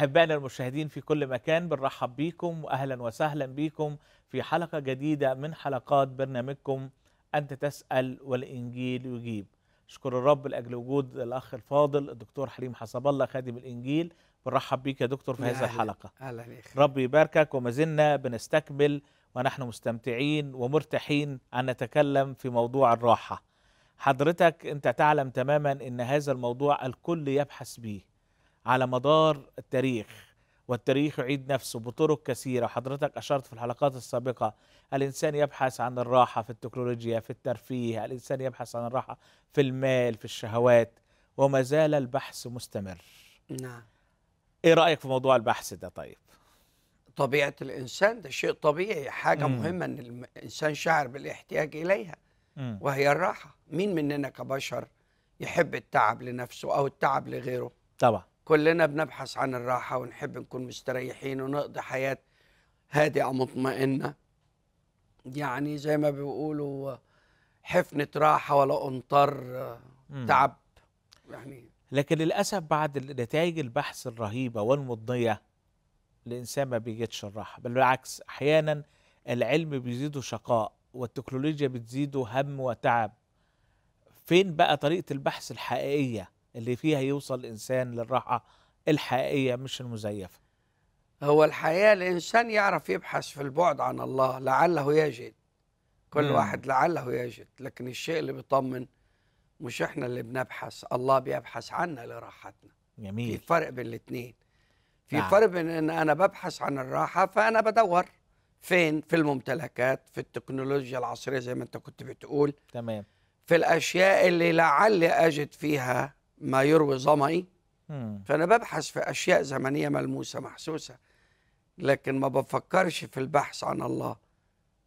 أحبائنا المشاهدين في كل مكان بنرحب بيكم وأهلا وسهلا بيكم في حلقة جديدة من حلقات برنامجكم أنت تسأل والإنجيل يجيب أشكر الرب لأجل وجود الأخ الفاضل الدكتور حليم حسب الله خادم الإنجيل بنرحب بيك يا دكتور في هذه الحلقة أهلا رب يباركك وما زلنا بنستكمل ونحن مستمتعين ومرتاحين أن نتكلم في موضوع الراحة حضرتك أنت تعلم تماما أن هذا الموضوع الكل يبحث به على مدار التاريخ والتاريخ يعيد نفسه بطرق كثيرة حضرتك أشرت في الحلقات السابقة الإنسان يبحث عن الراحة في التكنولوجيا في الترفيه الإنسان يبحث عن الراحة في المال في الشهوات وما زال البحث مستمر نعم إيه رأيك في موضوع البحث ده طيب؟ طبيعة الإنسان ده شيء طبيعي حاجة مم. مهمة أن الإنسان شعر بالاحتياج إليها مم. وهي الراحة مين مننا كبشر يحب التعب لنفسه أو التعب لغيره طبعا كلنا بنبحث عن الراحة ونحب نكون مستريحين ونقضي حياة هادئة مطمئنة يعني زي ما بيقولوا حفنة راحة ولا أنطر تعب يعني لكن للأسف بعد نتائج البحث الرهيبة والمضنية الإنسان ما بيجدش الراحة بل بالعكس أحيانا العلم بيزيده شقاء والتكنولوجيا بتزيده هم وتعب فين بقى طريقة البحث الحقيقية اللي فيها يوصل الإنسان للراحة الحقيقية مش المزيفة هو الحقيقة الإنسان يعرف يبحث في البعد عن الله لعله يجد كل مم. واحد لعله يجد لكن الشيء اللي بيطمن مش احنا اللي بنبحث الله بيبحث عنا لراحتنا جميل في فرق بين الاثنين في نعم. فرق بين ان انا ببحث عن الراحه فانا بدور فين في الممتلكات في التكنولوجيا العصريه زي ما انت كنت بتقول تمام في الاشياء اللي لعلي اجد فيها ما يروي ظمئي فأنا ببحث في أشياء زمنية ملموسة محسوسة لكن ما بفكرش في البحث عن الله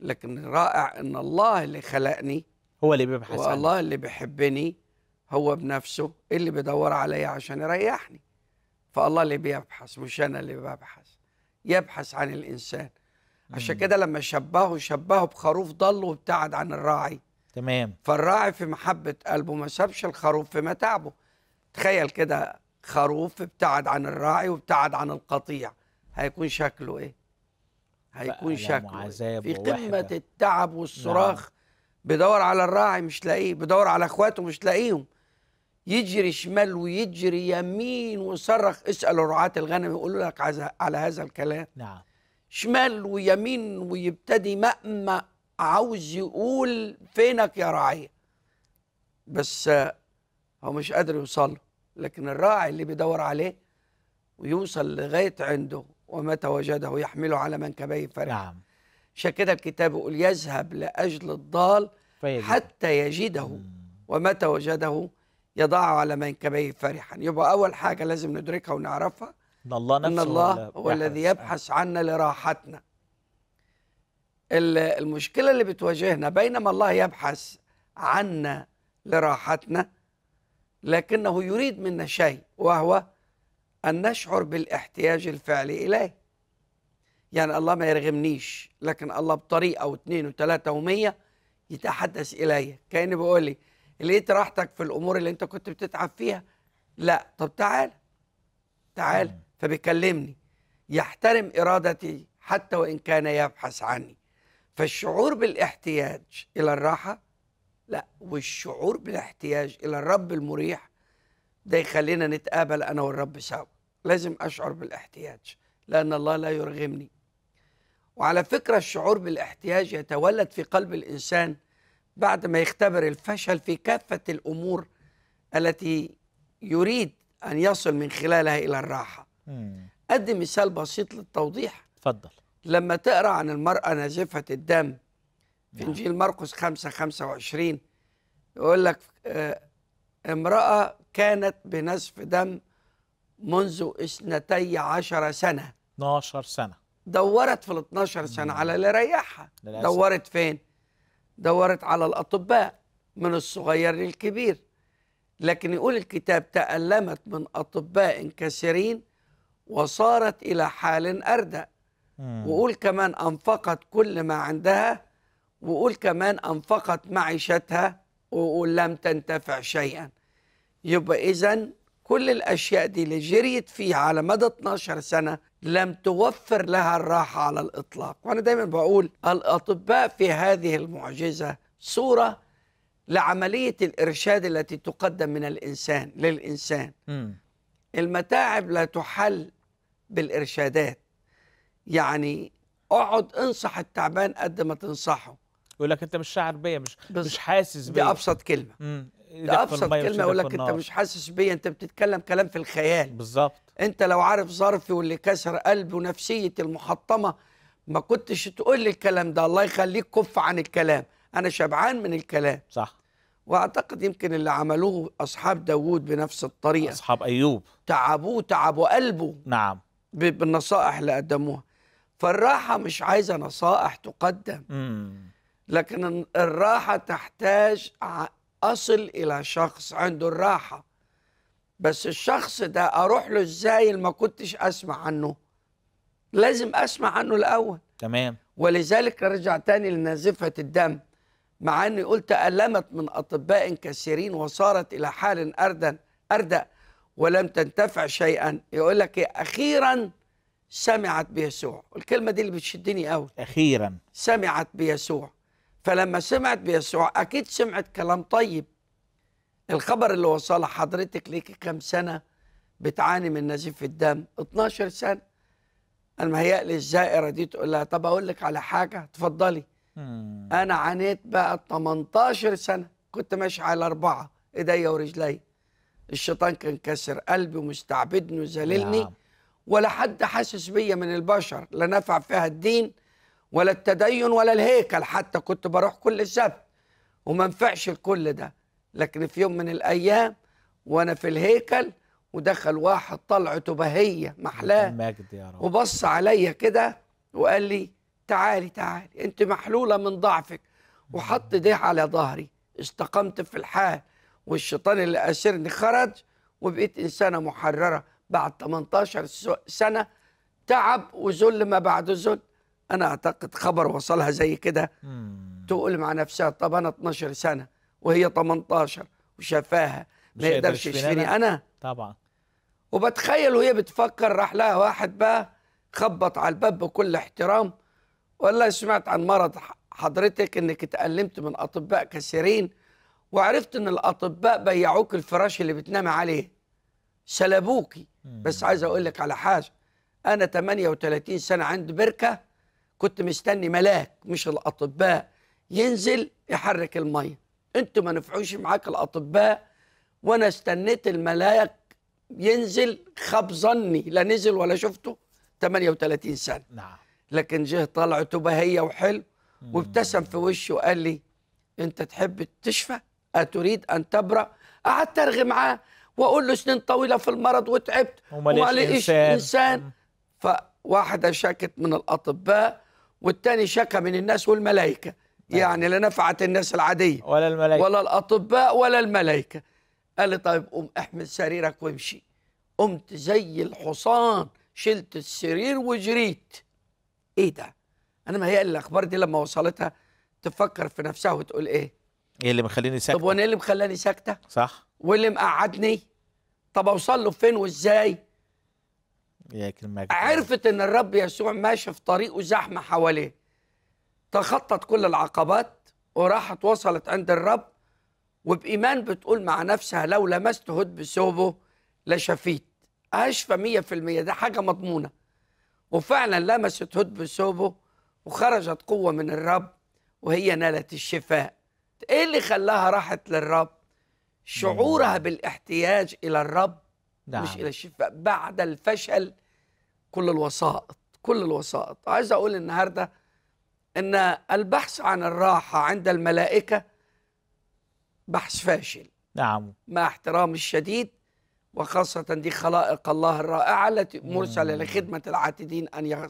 لكن رائع أن الله اللي خلقني هو اللي بيبحث والله اللي بيحبني هو بنفسه اللي بيدور عليا عشان يريحني فالله اللي بيبحث مش أنا اللي ببحث يبحث عن الإنسان عشان كده لما شبهه شبهه بخروف ضل وابتعد عن الراعي تمام فالراعي في محبة قلبه ما سابش الخروف في متاعبه تخيل كده خروف ابتعد عن الراعي وابتعد عن القطيع هيكون شكله ايه هيكون شكله إيه؟ في قمه التعب والصراخ نعم. بدور على الراعي مش لاقيه بدور على اخواته مش لاقيهم يجري شمال ويجري يمين ويصرخ اسال رعاة الغنم يقولوا لك على هذا الكلام نعم شمال ويمين ويبتدي مأمأ عاوز يقول فينك يا رعية بس هو مش قادر يوصل لكن الراعي اللي بيدور عليه ويوصل لغايه عنده ومتى وجده يحمله على منكبيه فرح نعم عشان كده الكتاب يقول يذهب لاجل الضال فيجد. حتى يجده مم. ومتى وجده يضعه على منكبيه فرحا يبقى اول حاجه لازم ندركها ونعرفها ان الله نفسه ان الله هو الذي يبحث عنا لراحتنا المشكله اللي بتواجهنا بينما الله يبحث عنا لراحتنا لكنه يريد منا شيء وهو أن نشعر بالاحتياج الفعلي إليه يعني الله ما يرغمنيش لكن الله بطريقة واثنين وثلاثة ومية يتحدث إلي كأنه بيقول لي لقيت راحتك في الأمور اللي أنت كنت بتتعب فيها لا طب تعال تعال فبيكلمني يحترم إرادتي حتى وإن كان يبحث عني فالشعور بالاحتياج إلى الراحة لا والشعور بالاحتياج الى الرب المريح ده يخلينا نتقابل انا والرب سوا لازم اشعر بالاحتياج لان الله لا يرغمني وعلى فكره الشعور بالاحتياج يتولد في قلب الانسان بعد ما يختبر الفشل في كافه الامور التي يريد ان يصل من خلالها الى الراحه أدي مثال بسيط للتوضيح اتفضل لما تقرا عن المراه نازفه الدم في نعم. انجيل مرقس 5 25 يقول لك آه، امراه كانت بنزف دم منذ اثنتي عشر سنه 12 سنه دورت في ال 12 سنه على اللي يريحها دورت فين؟ دورت على الاطباء من الصغير للكبير لكن يقول الكتاب تألمت من أطباء كثيرين وصارت إلى حال أردأ وقول كمان أنفقت كل ما عندها وقول كمان أنفقت معيشتها ولم تنتفع شيئا يبقى إذا كل الأشياء دي اللي جريت فيها على مدى 12 سنة لم توفر لها الراحة على الإطلاق وأنا دايما بقول الأطباء في هذه المعجزة صورة لعملية الإرشاد التي تقدم من الإنسان للإنسان م. المتاعب لا تحل بالإرشادات يعني اقعد انصح التعبان قد ما تنصحه يقول لك انت مش شاعر بيا مش بس مش حاسس بيا دي ابسط كلمه مم. ده ابسط كلمه يقول لك انت مش حاسس بيا انت بتتكلم كلام في الخيال بالظبط انت لو عارف ظرفي واللي كسر قلبي ونفسيتي المحطمه ما كنتش تقول لي الكلام ده الله يخليك كف عن الكلام انا شبعان من الكلام صح واعتقد يمكن اللي عملوه اصحاب داوود بنفس الطريقه اصحاب ايوب تعبوه تعبوا قلبه نعم بالنصائح اللي قدموها فالراحه مش عايزه نصائح تقدم مم. لكن الراحة تحتاج أصل إلى شخص عنده الراحة بس الشخص ده أروح له إزاي ما كنتش أسمع عنه لازم أسمع عنه الأول تمام ولذلك رجع تاني لنازفة الدم مع أني قلت ألمت من أطباء كثيرين وصارت إلى حال أردن أردأ ولم تنتفع شيئا يقول لك إيه؟ أخيرا سمعت بيسوع الكلمة دي اللي بتشدني قوي أخيرا سمعت بيسوع فلما سمعت بيسوع اكيد سمعت كلام طيب الخبر اللي وصل حضرتك ليك كام سنه بتعاني من نزيف الدم 12 سنه انا مهيألي الزائره دي تقول لها طب اقول لك على حاجه اتفضلي انا عانيت بقى 18 سنه كنت ماشي على اربعه ايديا ورجلي الشيطان كان كسر قلبي ومستعبدني وذللني نعم. ولا حد حاسس بيا من البشر لا نفع فيها الدين ولا التدين ولا الهيكل حتى كنت بروح كل السبت وما نفعش الكل ده لكن في يوم من الايام وانا في الهيكل ودخل واحد طلعته بهيه محلاه وبص عليا كده وقال لي تعالي تعالي انت محلوله من ضعفك وحط ايديه على ظهري استقمت في الحال والشيطان اللي اسرني خرج وبقيت انسانه محرره بعد 18 سنه تعب وذل ما بعد ذل انا اعتقد خبر وصلها زي كده تقول مع نفسها طب انا 12 سنه وهي 18 وشفاها ما يقدرش يشفيني انا طبعا وبتخيل وهي بتفكر راح لها واحد بقى خبط على الباب بكل احترام والله سمعت عن مرض حضرتك انك اتألمت من اطباء كثيرين وعرفت ان الاطباء بيعوك الفراش اللي بتنامي عليه سلبوكي بس عايز اقول لك على حاجه انا 38 سنه عندي بركه كنت مستني ملاك مش الاطباء ينزل يحرك الميه انتوا ما نفعوش معاك الاطباء وانا استنيت الملاك ينزل خاب ظني لا نزل ولا شفته 38 سنه نعم لكن جه طلع بهيه وحلو وابتسم في وشه وقال لي انت تحب تشفى اتريد ان تبرا قعدت ارغي معاه واقول له سنين طويله في المرض وتعبت وما لقيتش انسان, إنسان. فواحده شكت من الاطباء والتاني شكى من الناس والملائكة نعم. يعني لا نفعت الناس العادية ولا الملائكة ولا الأطباء ولا الملائكة قال لي طيب قوم احمل سريرك وامشي قمت زي الحصان شلت السرير وجريت ايه ده انا ما هي الاخبار دي لما وصلتها تفكر في نفسها وتقول ايه ايه اللي مخليني ساكته طب وانا ايه اللي مخلاني ساكته صح واللي مقعدني طب اوصل له فين وازاي عرفت ان الرب يسوع ماشي في طريق وزحمه حواليه تخطت كل العقبات وراحت وصلت عند الرب وبإيمان بتقول مع نفسها لو لمست هد بثوبه لشفيت أشفى مية في المية ده حاجة مضمونة وفعلا لمست هد بثوبه وخرجت قوة من الرب وهي نالت الشفاء إيه اللي خلاها راحت للرب شعورها بالاحتياج إلى الرب نعم. مش الى الشفاء بعد الفشل كل الوسائط كل الوسائط عايز اقول النهارده ان البحث عن الراحه عند الملائكه بحث فاشل نعم مع احترامي الشديد وخاصة دي خلائق الله الرائعة التي مرسلة لخدمة العاتدين أن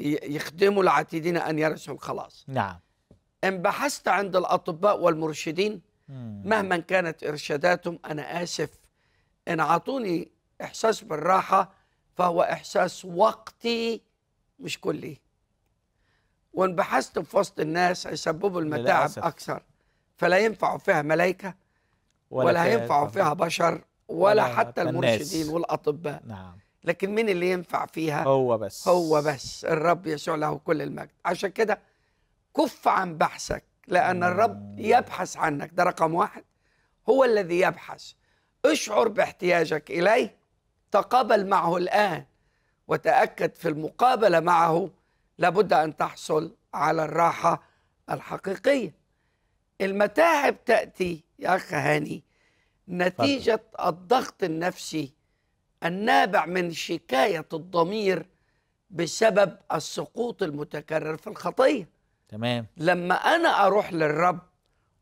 يخدموا العاتدين أن يرثوا الخلاص نعم إن بحثت عند الأطباء والمرشدين مهما كانت إرشاداتهم أنا آسف إن أعطوني إحساس بالراحة فهو إحساس وقتي مش كلي وإن بحثت في وسط الناس هيسببوا المتاعب أكثر فلا ينفع فيها ملائكة ولا, ولا هينفع فيها بشر ولا, ولا حتى المرشدين والأطباء نعم لكن مين اللي ينفع فيها هو بس هو بس الرب يسوع له كل المجد عشان كده كف عن بحثك لأن الرب يبحث عنك ده رقم واحد هو الذي يبحث اشعر باحتياجك إليه تقابل معه الآن وتأكد في المقابلة معه لابد أن تحصل على الراحة الحقيقية المتاعب تأتي يا أخ هاني نتيجة فضل. الضغط النفسي النابع من شكاية الضمير بسبب السقوط المتكرر في الخطية تمام لما أنا أروح للرب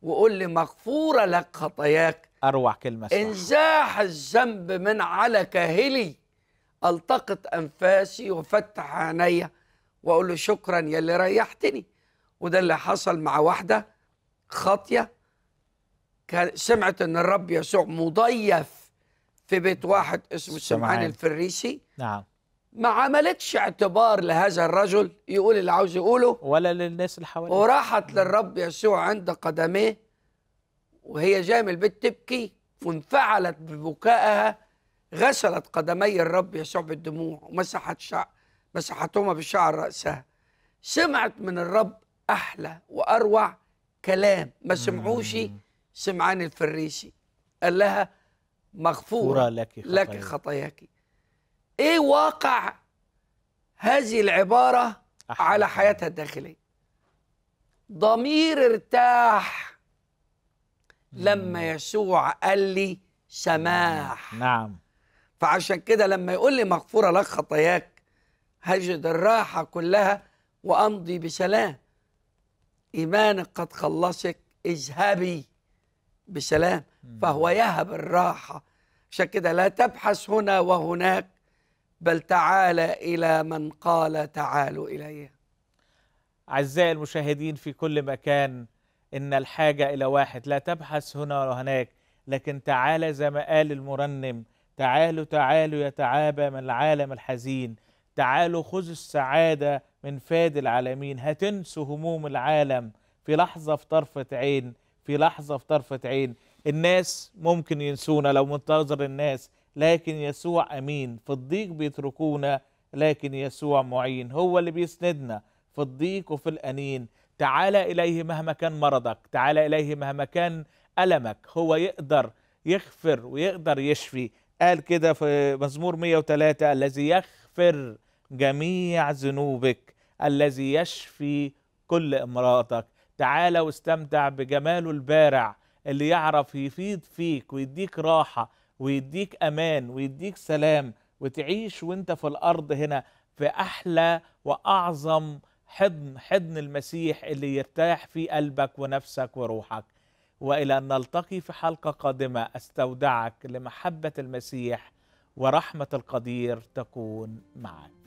وأقول لي مغفورة لك خطاياك أروع كلمة صح. انزاح الذنب من على كاهلي ألتقط أنفاسي وفتح عينيا وأقول له شكرا يا اللي ريحتني وده اللي حصل مع واحدة خاطية سمعت أن الرب يسوع مضيف في بيت واحد اسمه سمعان الفريسي نعم ما عملتش اعتبار لهذا الرجل يقول اللي عاوز يقوله ولا للناس اللي حواليه وراحت للرب يسوع عند قدميه وهي جايه من البيت تبكي وانفعلت ببكائها غسلت قدمي الرب يسوع بالدموع ومسحت شعر مسحتهما بشعر رأسها سمعت من الرب أحلى وأروع كلام ما سمعوش سمعان الفريسي قال لها مغفورة لك, خطايا. لك خطاياك إيه واقع هذه العبارة أحلى. على حياتها الداخلية ضمير ارتاح لما يسوع قال لي سماح نعم. نعم فعشان كده لما يقول لي مغفوره لك خطاياك هجد الراحه كلها وامضي بسلام ايمانك قد خلصك اذهبي بسلام فهو يهب الراحه عشان كده لا تبحث هنا وهناك بل تعال الى من قال تعالوا اليه اعزائي المشاهدين في كل مكان إن الحاجة إلى واحد لا تبحث هنا وهناك لكن تعالى زي ما قال المرنم تعالوا تعالوا يا تعابى من العالم الحزين تعالوا خذوا السعادة من فاد العالمين هتنسوا هموم العالم في لحظة في طرفة عين في لحظة في طرفة عين الناس ممكن ينسونا لو منتظر الناس لكن يسوع أمين في الضيق بيتركونا لكن يسوع معين هو اللي بيسندنا في الضيق وفي الأنين تعال إليه مهما كان مرضك تعال إليه مهما كان ألمك هو يقدر يغفر ويقدر يشفي قال كده في مزمور 103 الذي يغفر جميع ذنوبك الذي يشفي كل امراضك تعال واستمتع بجماله البارع اللي يعرف يفيد فيك ويديك راحة ويديك أمان ويديك سلام وتعيش وانت في الأرض هنا في أحلى وأعظم حضن حضن المسيح اللي يرتاح في قلبك ونفسك وروحك والى ان نلتقي في حلقه قادمه استودعك لمحبه المسيح ورحمه القدير تكون معك